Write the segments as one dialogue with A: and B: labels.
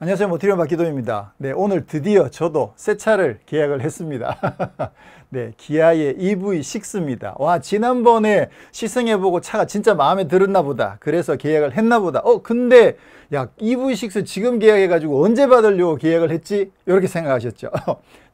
A: 안녕하세요. 모티리온 박기동입니다. 네, 오늘 드디어 저도 새 차를 계약을 했습니다. 네, 기아의 EV6입니다. 와, 지난번에 시승해보고 차가 진짜 마음에 들었나 보다. 그래서 계약을 했나 보다. 어, 근데 야, EV6 지금 계약해가지고 언제 받으려고 계약을 했지? 이렇게 생각하셨죠.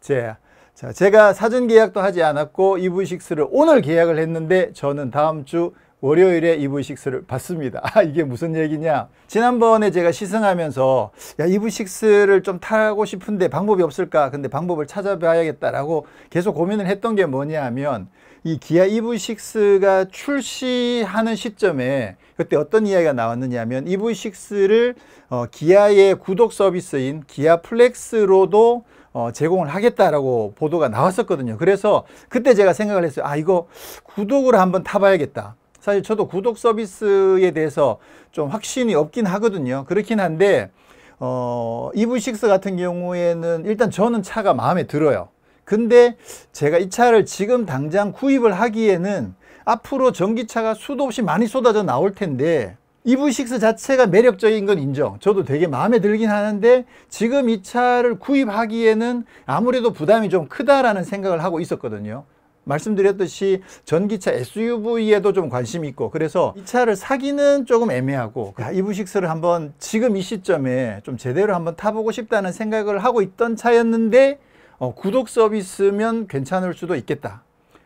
A: 제, 자, 제가 사전 계약도 하지 않았고 EV6를 오늘 계약을 했는데 저는 다음 주 월요일에 이브식스를 봤습니다. 아, 이게 무슨 얘기냐? 지난번에 제가 시승하면서 야, 이브식스를 좀 타고 싶은데 방법이 없을까? 근데 방법을 찾아봐야겠다라고 계속 고민을 했던 게 뭐냐 하면 이 기아 EV6가 출시하는 시점에 그때 어떤 이야기가 나왔느냐 하면 EV6를 어, 기아의 구독 서비스인 기아 플렉스로도 어, 제공을 하겠다라고 보도가 나왔었거든요. 그래서 그때 제가 생각을 했어요. 아, 이거 구독으로 한번 타봐야겠다. 사실 저도 구독 서비스에 대해서 좀 확신이 없긴 하거든요. 그렇긴 한데 어, EV6 같은 경우에는 일단 저는 차가 마음에 들어요. 근데 제가 이 차를 지금 당장 구입을 하기에는 앞으로 전기차가 수도 없이 많이 쏟아져 나올 텐데 EV6 자체가 매력적인 건 인정 저도 되게 마음에 들긴 하는데 지금 이 차를 구입하기에는 아무래도 부담이 좀 크다라는 생각을 하고 있었거든요 말씀드렸듯이 전기차 SUV에도 좀 관심이 있고 그래서 이 차를 사기는 조금 애매하고 이브식스를 한번 지금 이 시점에 좀 제대로 한번 타보고 싶다는 생각을 하고 있던 차였는데 어, 구독 서비스면 괜찮을 수도 있겠다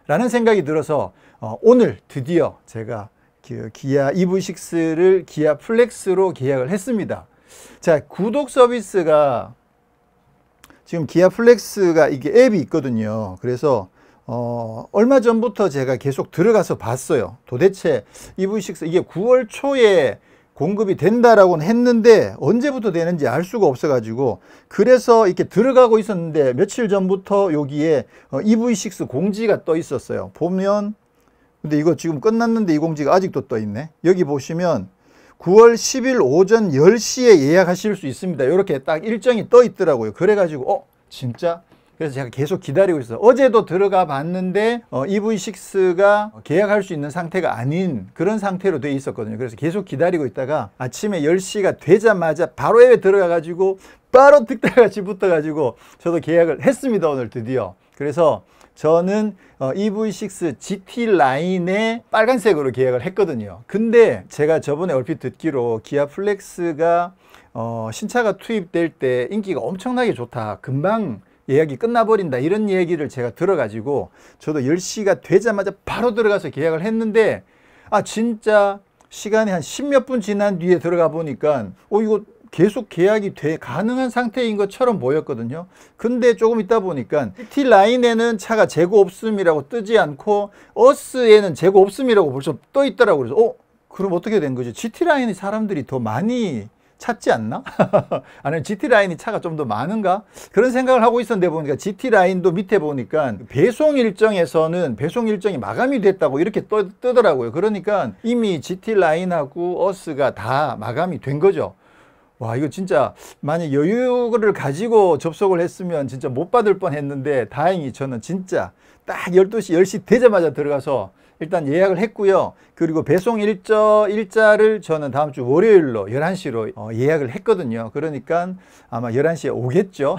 A: 라는 생각이 들어서 어, 오늘 드디어 제가 그 기아 이브식스를 기아 플렉스로 계약을 했습니다 자 구독 서비스가 지금 기아 플렉스가 이게 앱이 있거든요 그래서 어, 얼마 전부터 제가 계속 들어가서 봤어요. 도대체 EV6 이게 9월 초에 공급이 된다라고는 했는데 언제부터 되는지 알 수가 없어가지고 그래서 이렇게 들어가고 있었는데 며칠 전부터 여기에 EV6 어, 공지가 떠 있었어요. 보면 근데 이거 지금 끝났는데 이 공지가 아직도 떠 있네. 여기 보시면 9월 10일 오전 10시에 예약하실 수 있습니다. 이렇게 딱 일정이 떠 있더라고요. 그래가지고 어 진짜 그래서 제가 계속 기다리고 있어요 어제도 들어가 봤는데 어, EV6가 계약할 수 있는 상태가 아닌 그런 상태로 돼 있었거든요 그래서 계속 기다리고 있다가 아침에 10시가 되자마자 바로 해외 들어가 가지고 바로 득달같이 붙어 가지고 저도 계약을 했습니다 오늘 드디어 그래서 저는 어, EV6 GT 라인에 빨간색으로 계약을 했거든요 근데 제가 저번에 얼핏 듣기로 기아 플렉스가 어, 신차가 투입될 때 인기가 엄청나게 좋다 금방 예약이 끝나버린다 이런 얘기를 제가 들어가지고 저도 10시가 되자마자 바로 들어가서 계약을 했는데 아 진짜 시간이 한1 0몇분 지난 뒤에 들어가 보니까 어 이거 계속 계약이 돼 가능한 상태인 것처럼 보였거든요 근데 조금 있다 보니까 t 라인에는 차가 재고 없음이라고 뜨지 않고 어스에는 재고 없음이라고 벌써 떠 있더라고 그래서 어 그럼 어떻게 된 거죠 GT 라인의 사람들이 더 많이 찾지 않나? 아니면 GT 라인이 차가 좀 더 많은가? 그런 생각을 하고 있었는데 보니까 GT 라인도 밑에 보니까 배송 일정에서는 배송 일정이 마감이 됐다고 이렇게 떠, 뜨더라고요. 그러니까 이미 GT 라인하고 어스가 다 마감이 된 거죠. 와 이거 진짜 만약 여유를 가지고 접속을 했으면 진짜 못 받을 뻔 했는데 다행히 저는 진짜 딱 12시 10시 되자마자 들어가서 일단 예약을 했고요. 그리고 배송 일자 일자를 저는 다음 주 월요일로 11시로 어, 예약을 했거든요. 그러니까 아마 11시에 오겠죠.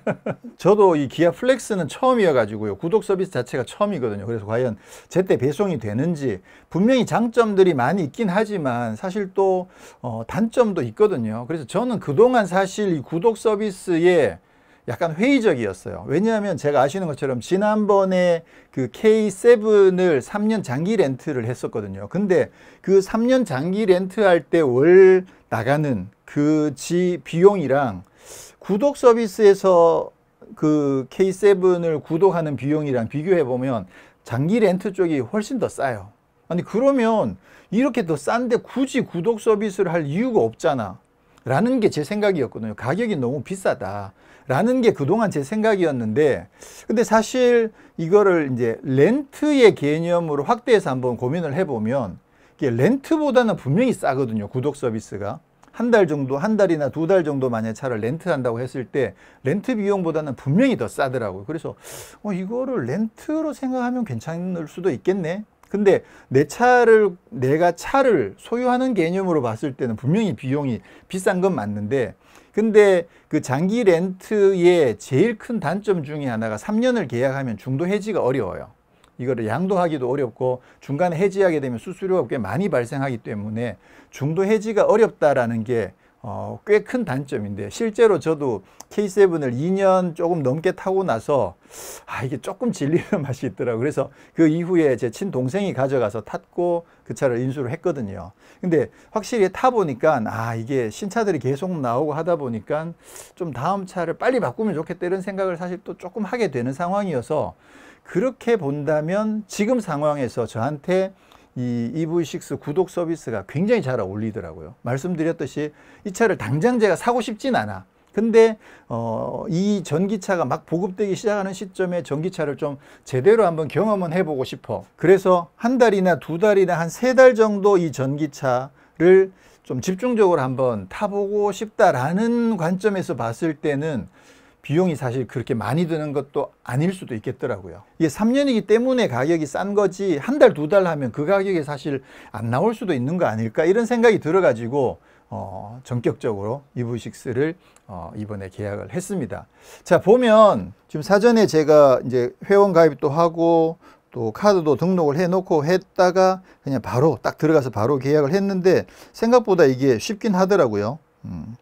A: 저도 이 기아 플렉스는 처음이어가지고요. 구독 서비스 자체가 처음이거든요. 그래서 과연 제때 배송이 되는지 분명히 장점들이 많이 있긴 하지만 사실 또 어, 단점도 있거든요. 그래서 저는 그동안 사실 이 구독 서비스에 약간 회의적이었어요. 왜냐하면 제가 아시는 것처럼 지난번에 그 K7을 3년 장기 렌트를 했었거든요. 근데 그 3년 장기 렌트할 때 월 나가는 그 지 비용이랑 구독 서비스에서 그 K7을 구독하는 비용이랑 비교해 보면 장기 렌트 쪽이 훨씬 더 싸요. 아니 그러면 이렇게 더 싼데 굳이 구독 서비스를 할 이유가 없잖아. 라는 게 제 생각이었거든요. 가격이 너무 비싸다. 라는 게 그동안 제 생각이었는데 근데 사실 이거를 이제 렌트의 개념으로 확대해서 한번 고민을 해보면 이게 렌트보다는 분명히 싸거든요. 구독 서비스가. 한 달 정도, 한 달이나 두 달 정도 만약 차를 렌트한다고 했을 때 렌트 비용보다는 분명히 더 싸더라고요. 그래서 어, 이거를 렌트로 생각하면 괜찮을 수도 있겠네. 근데 내 차를 내가 차를 소유하는 개념으로 봤을 때는 분명히 비용이 비싼 건 맞는데 근데 그 장기 렌트의 제일 큰 단점 중에 하나가 3년을 계약하면 중도 해지가 어려워요. 이거를 양도하기도 어렵고 중간에 해지하게 되면 수수료가 꽤 많이 발생하기 때문에 중도 해지가 어렵다라는 게 어, 꽤 큰 단점인데 실제로 저도 K7을 2년 조금 넘게 타고 나서 아 이게 조금 질리는 맛이 있더라고요. 그래서 그 이후에 제 친동생이 가져가서 탔고 그 차를 인수를 했거든요. 근데 확실히 타보니까 아 이게 신차들이 계속 나오고 하다 보니까 좀 다음 차를 빨리 바꾸면 좋겠다 이런 생각을 사실 또 조금 하게 되는 상황이어서 그렇게 본다면 지금 상황에서 저한테 이 EV6 구독 서비스가 굉장히 잘 어울리더라고요. 말씀드렸듯이 이 차를 당장 제가 사고 싶진 않아. 근데 어, 이 전기차가 막 보급되기 시작하는 시점에 전기차를 좀 제대로 한번 경험은 해보고 싶어. 그래서 한 달이나 두 달이나 한 세 달 정도 이 전기차를 좀 집중적으로 한번 타보고 싶다라는 관점에서 봤을 때는 비용이 사실 그렇게 많이 드는 것도 아닐 수도 있겠더라고요. 이게 3년이기 때문에 가격이 싼 거지 한 달, 두 달 하면 그 가격이 사실 안 나올 수도 있는 거 아닐까 이런 생각이 들어가지고 어, 전격적으로 이브식스를 어, 이번에 계약을 했습니다. 자, 보면 지금 사전에 제가 이제 회원 가입도 하고 또 카드도 등록을 해놓고 했다가 그냥 바로 딱 들어가서 바로 계약을 했는데 생각보다 이게 쉽긴 하더라고요. 음.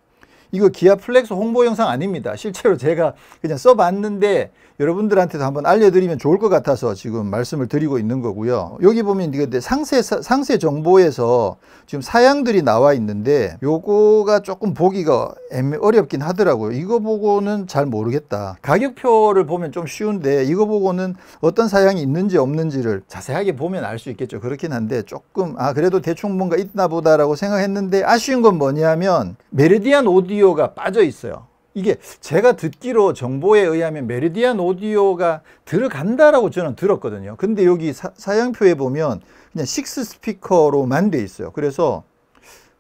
A: 이거 기아 플렉스 홍보 영상 아닙니다. 실제로 제가 그냥 써봤는데 여러분들한테도 한번 알려드리면 좋을 것 같아서 지금 말씀을 드리고 있는 거고요. 여기 보면 이게 상세, 상세 정보에서 지금 사양들이 나와 있는데 요거가 조금 보기가 어렵긴 하더라고요. 이거 보고는 잘 모르겠다. 가격표를 보면 좀 쉬운데 이거 보고는 어떤 사양이 있는지 없는지를 자세하게 보면 알 수 있겠죠. 그렇긴 한데 조금 아 그래도 대충 뭔가 있나 보다라고 생각했는데 아쉬운 건 뭐냐면 메르디안 오디오 오디오가 빠져 있어요. 이게 제가 듣기로 정보에 의하면 메리디안 오디오가 들어간다라고 저는 들었거든요. 근데 여기 사, 양표에 보면 그냥 식스 스피커로만 돼 있어요. 그래서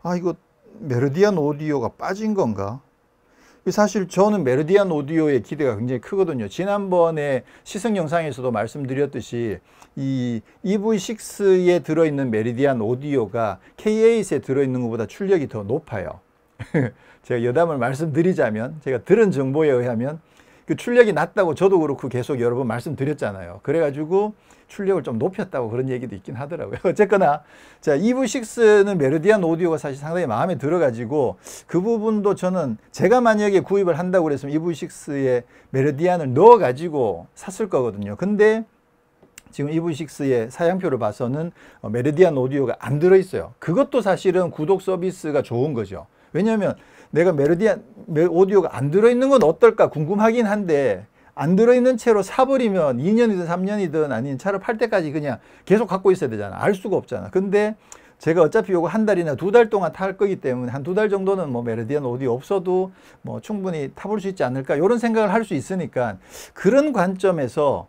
A: 아 이거 메르디안 오디오가 빠진 건가? 사실 저는 메르디안 오디오의 기대가 굉장히 크거든요. 지난번에 시승 영상에서도 말씀드렸듯이 이 EV6에 들어있는 메르디안 오디오가 K8에 들어있는 것보다 출력이 더 높아요. 제가 여담을 말씀드리자면 제가 들은 정보에 의하면 그 출력이 낮다고 저도 그렇고 계속 여러 분 말씀드렸잖아요. 그래가지고 출력을 좀 높였다고 그런 얘기도 있긴 하더라고요. 어쨌거나 자 EV6는 메르디안 오디오가 사실 상당히 마음에 들어가지고 그 부분도 저는 제가 만약에 구입을 한다고 그랬으면 EV6에 메르디안을 넣어가지고 샀을 거거든요. 근데 지금 EV6의 사양표를 봐서는 어, 메르디안 오디오가 안 들어있어요. 그것도 사실은 구독 서비스가 좋은 거죠. 왜냐하면 내가 메로디안 오디오가 안 들어있는 건 어떨까 궁금하긴 한데 안 들어있는 채로 사버리면 2년이든 3년이든 아닌 차를 팔 때까지 그냥 계속 갖고 있어야 되잖아. 알 수가 없잖아. 근데 제가 어차피 요거 한 달이나 두 달 동안 탈 거기 때문에 한 두 달 정도는 뭐 메르디안 오디오 없어도 뭐 충분히 타볼 수 있지 않을까 이런 생각을 할 수 있으니까 그런 관점에서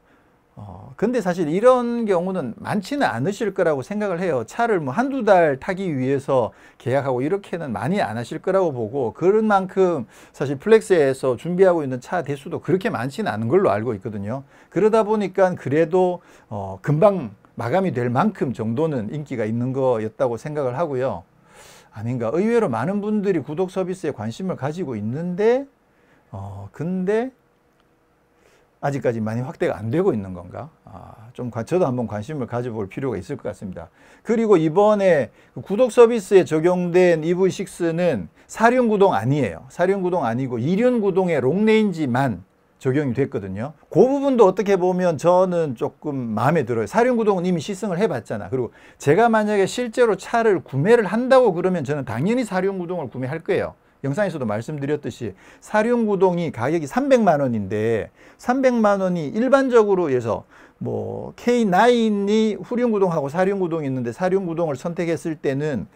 A: 어, 근데 사실 이런 경우는 많지는 않으실 거라고 생각을 해요. 차를 뭐 한 두 달 타기 위해서 계약하고 이렇게는 많이 안 하실 거라고 보고 그런 만큼 사실 플렉스에서 준비하고 있는 차 대수도 그렇게 많지는 않은 걸로 알고 있거든요. 그러다 보니까 그래도 어, 금방 마감이 될 만큼 정도는 인기가 있는 거였다고 생각을 하고요. 아닌가 의외로 많은 분들이 구독 서비스에 관심을 가지고 있는데 어 근데 아직까지 많이 확대가 안 되고 있는 건가? 아, 좀 저도 한번 관심을 가져볼 필요가 있을 것 같습니다. 그리고 이번에 그 구독 서비스에 적용된 EV6는 사륜 구동 아니에요. 사륜 구동 아니고 이륜 구동의 롱레인지만 적용이 됐거든요. 그 부분도 어떻게 보면 저는 조금 마음에 들어요. 사륜구동은 이미 시승을 해봤잖아. 그리고 제가 만약에 실제로 차를 구매를 한다고 그러면 저는 당연히 사륜구동을 구매할 거예요. 영상에서도 말씀드렸듯이 사륜구동이 가격이 300만 원인데 300만 원이 일반적으로 해서 뭐 K9이 후륜구동하고 사륜구동이 있는데 사륜구동을 선택했을 때는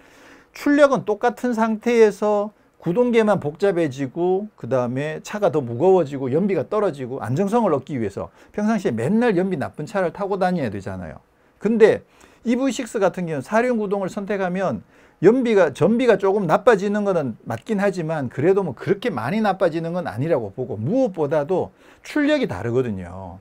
A: 출력은 똑같은 상태에서 구동계만 복잡해지고 그 다음에 차가 더 무거워지고 연비가 떨어지고 안정성을 얻기 위해서 평상시에 맨날 연비 나쁜 차를 타고 다녀야 되잖아요. 근데 EV6 같은 경우는 사륜 구동을 선택하면 연비가 전비가 조금 나빠지는 것은 맞긴 하지만 그래도 뭐 그렇게 많이 나빠지는 건 아니라고 보고 무엇보다도 출력이 다르거든요.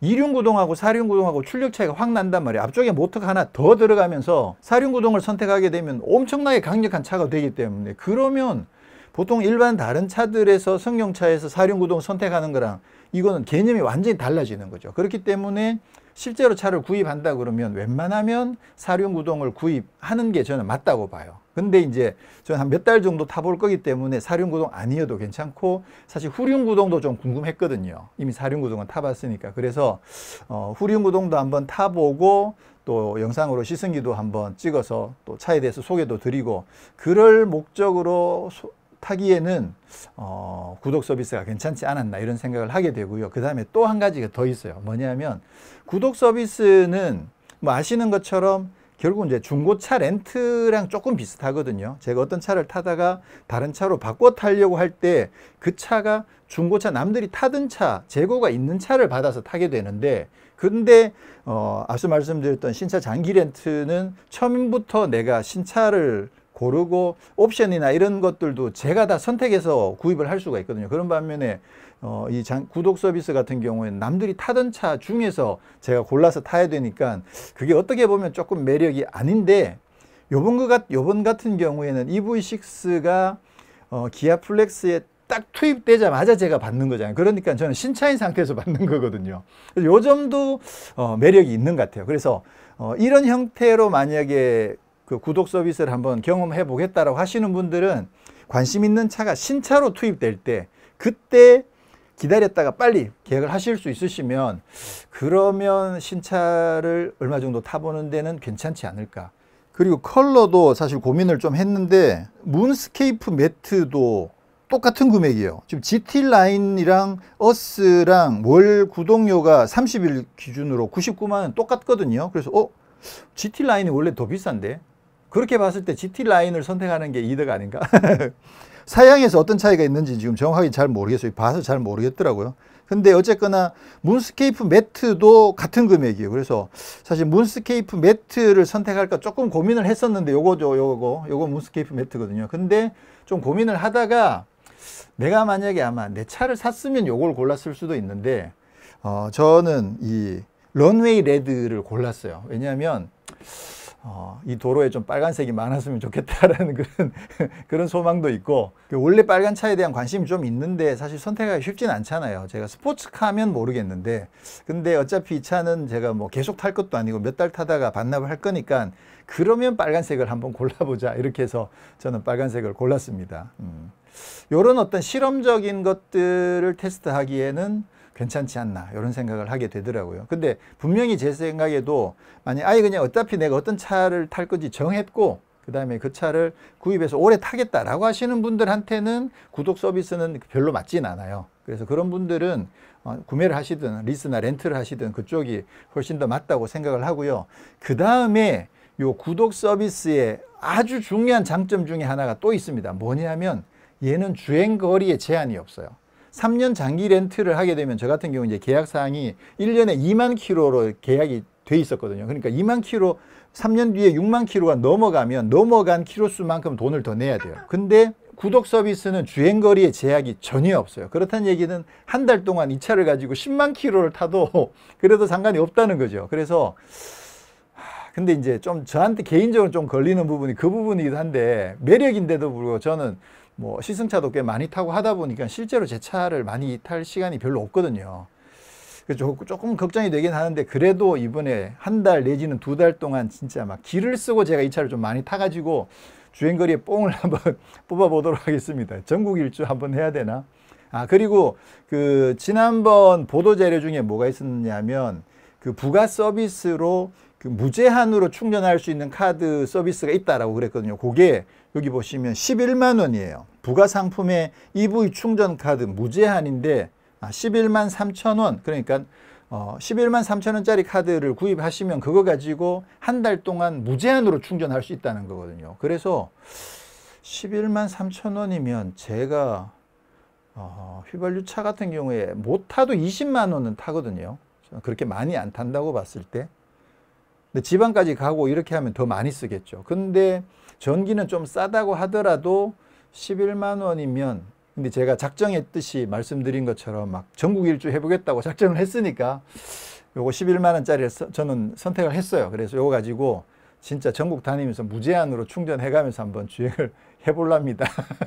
A: 이륜구동하고사륜구동하고 출력 차이가 확 난단 말이에요. 앞쪽에 모터가 하나 더 들어가면서 사륜구동을 선택하게 되면 엄청나게 강력한 차가 되기 때문에 그러면 보통 일반 다른 차들에서 승용차에서 사륜구동 선택하는 거랑 이거는 개념이 완전히 달라지는 거죠. 그렇기 때문에 실제로 차를 구입한다 그러면 웬만하면 사륜구동을 구입하는 게 저는 맞다고 봐요. 근데 이제 저는 한 몇 달 정도 타볼 거기 때문에 사륜구동 아니어도 괜찮고 사실 후륜구동도 좀 궁금했거든요. 이미 사륜구동은 타봤으니까. 그래서 어, 후륜구동도 한번 타보고 또 영상으로 시승기도 한번 찍어서 또 차에 대해서 소개도 드리고 그럴 목적으로 소, 타기에는 어, 구독 서비스가 괜찮지 않았나 이런 생각을 하게 되고요. 그 다음에 또 한 가지가 더 있어요. 뭐냐면 구독 서비스는 뭐 아시는 것처럼 결국 이제 중고차 렌트랑 조금 비슷하거든요. 제가 어떤 차를 타다가 다른 차로 바꿔 타려고 할 때 그 차가 중고차 남들이 타던 차, 재고가 있는 차를 받아서 타게 되는데 근데 어, 앞서 말씀드렸던 신차 장기 렌트는 처음부터 내가 신차를 고르고 옵션이나 이런 것들도 제가 다 선택해서 구입을 할 수가 있거든요. 그런 반면에 어, 이 장, 구독 서비스 같은 경우에 남들이 타던 차 중에서 제가 골라서 타야 되니까 그게 어떻게 보면 조금 매력이 아닌데 요번 같, 요번 같은 경우에는 EV6가 어, 기아 플렉스에 딱 투입되자마자 제가 받는 거잖아요. 그러니까 저는 신차인 상태에서 받는 거거든요. 요 점도 어, 매력이 있는 것 같아요. 그래서 어, 이런 형태로 만약에 그 구독 서비스를 한번 경험해 보겠다라고 하시는 분들은 관심 있는 차가 신차로 투입될 때 그때 기다렸다가 빨리 계약을 하실 수 있으시면 그러면 신차를 얼마 정도 타보는 데는 괜찮지 않을까 그리고 컬러도 사실 고민을 좀 했는데 문스케이프 매트도 똑같은 금액이에요 지금 GT 라인이랑 어스랑 월 구독료가 30일 기준으로 99만원 똑같거든요 그래서 어? GT 라인이 원래 더 비싼데 그렇게 봤을 때 GT 라인을 선택하는 게 이득 아닌가? 사양에서 어떤 차이가 있는지 지금 정확하게 잘 모르겠어요. 봐서 잘 모르겠더라고요. 근데 어쨌거나 문스케이프 매트도 같은 금액이에요. 그래서 사실 문스케이프 매트를 선택할까 조금 고민을 했었는데 요거죠. 요거. 요거 문스케이프 매트거든요. 근데 좀 고민을 하다가 내가 만약에 아마 내 차를 샀으면 요걸 골랐을 수도 있는데 어 저는 이 런웨이 레드를 골랐어요. 왜냐하면 어, 이 도로에 좀 빨간색이 많았으면 좋겠다라는 그런, 그런 소망도 있고 그 원래 빨간 차에 대한 관심이 좀 있는데 사실 선택하기 쉽진 않잖아요 제가 스포츠카 면 모르겠는데 근데 어차피 이 차는 제가 뭐 계속 탈 것도 아니고 몇 달 타다가 반납을 할 거니까 그러면 빨간색을 한번 골라보자 이렇게 해서 저는 빨간색을 골랐습니다 음. 이런 어떤 실험적인 것들을 테스트하기에는 괜찮지 않나 이런 생각을 하게 되더라고요. 근데 분명히 제 생각에도 만약 아예 그냥 어차피 내가 어떤 차를 탈 건지 정했고 그 다음에 그 차를 구입해서 오래 타겠다라고 하시는 분들한테는 구독 서비스는 별로 맞진 않아요. 그래서 그런 분들은 어, 구매를 하시든 리스나 렌트를 하시든 그쪽이 훨씬 더 맞다고 생각을 하고요. 그 다음에 요 구독 서비스의 아주 중요한 장점 중에 하나가 또 있습니다. 뭐냐면 얘는 주행거리에 제한이 없어요. 3년 장기 렌트를 하게 되면 저 같은 경우 이제 계약 사항이 1년에 2만 킬로로 계약이 돼 있었거든요. 그러니까 2만 킬로 3년 뒤에 6만 킬로가 넘어가면 넘어간 킬로 수만큼 돈을 더 내야 돼요. 근데 구독 서비스는 주행거리에 제약이 전혀 없어요. 그렇다는 얘기는 한 달 동안 이 차를 가지고 10만 킬로를 타도 그래도 상관이 없다는 거죠. 그래서 근데 이제 좀 저한테 개인적으로 좀 걸리는 부분이 그 부분이기도 한데 매력인데도 불구하고 저는 뭐 시승차도 꽤 많이 타고 하다 보니까 실제로 제 차를 많이 탈 시간이 별로 없거든요. 그래서 조금 걱정이 되긴 하는데 그래도 이번에 한 달 내지는 두 달 동안 진짜 막 길을 쓰고 제가 이 차를 좀 많이 타가지고 주행거리에 뽕을 한번 뽑아보도록 하겠습니다. 전국 일주 한번 해야 되나? 아 그리고 그 지난번 보도 자료 중에 뭐가 있었냐면 그 부가 서비스로 그 무제한으로 충전할 수 있는 카드 서비스가 있다라고 그랬거든요. 그게 여기 보시면 11만 원이에요. 부가 상품에 EV 충전 카드 무제한인데 11만 아, 3천 원 그러니까 어, 11만 3천 원짜리 카드를 구입하시면 그거 가지고 한 달 동안 무제한으로 충전할 수 있다는 거거든요. 그래서 11만 3천 원이면 제가 어, 휘발유차 같은 경우에 못 타도 20만 원은 타거든요. 그렇게 많이 안 탄다고 봤을 때 근데 지방까지 가고 이렇게 하면 더 많이 쓰겠죠. 근데 전기는 좀 싸다고 하더라도 11만 원이면 근데 제가 작정했듯이 말씀드린 것처럼 막 전국 일주 해보겠다고 작정을 했으니까 요거 11만 원짜리를 저는 선택을 했어요. 그래서 요거 가지고 진짜 전국 다니면서 무제한으로 충전해가면서 한번 주행을 해볼랍니다.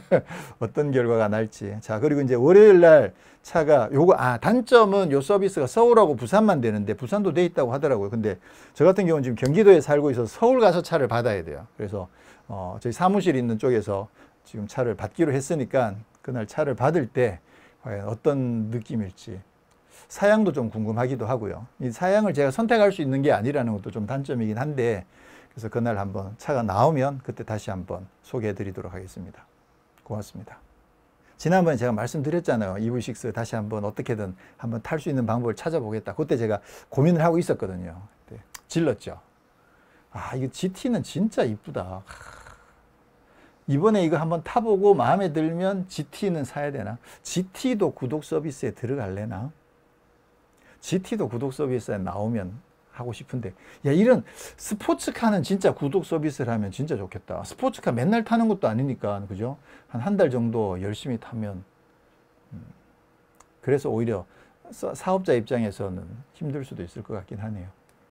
A: 어떤 결과가 날지. 자, 그리고 이제 월요일 날 차가 요거, 아, 단점은 요 서비스가 서울하고 부산만 되는데 부산도 돼 있다고 하더라고요. 근데 저 같은 경우는 지금 경기도에 살고 있어서 서울 가서 차를 받아야 돼요. 그래서 어, 저희 사무실 있는 쪽에서 지금 차를 받기로 했으니까 그날 차를 받을 때 과연 어떤 느낌일지 사양도 좀 궁금하기도 하고요. 이 사양을 제가 선택할 수 있는 게 아니라는 것도 좀 단점이긴 한데 그래서 그날 한번 차가 나오면 그때 다시 한번 소개해 드리도록 하겠습니다. 고맙습니다. 지난번에 제가 말씀드렸잖아요. EV6 다시 한번 어떻게든 한번 탈 수 있는 방법을 찾아보겠다. 그때 제가 고민을 하고 있었거든요. 네. 질렀죠. 아, 이거 GT는 진짜 이쁘다. 이번에 이거 한번 타보고 마음에 들면 GT는 사야 되나? GT도 구독 서비스에 들어갈래나? GT도 구독 서비스에 나오면 하고 싶은데 야 이런 스포츠카는 진짜 구독 서비스를 하면 진짜 좋겠다 스포츠카 맨날 타는 것도 아니니까 그죠 한 한 달 정도 열심히 타면 음. 그래서 오히려 사업자 입장에서는 힘들 수도 있을 것 같긴 하네요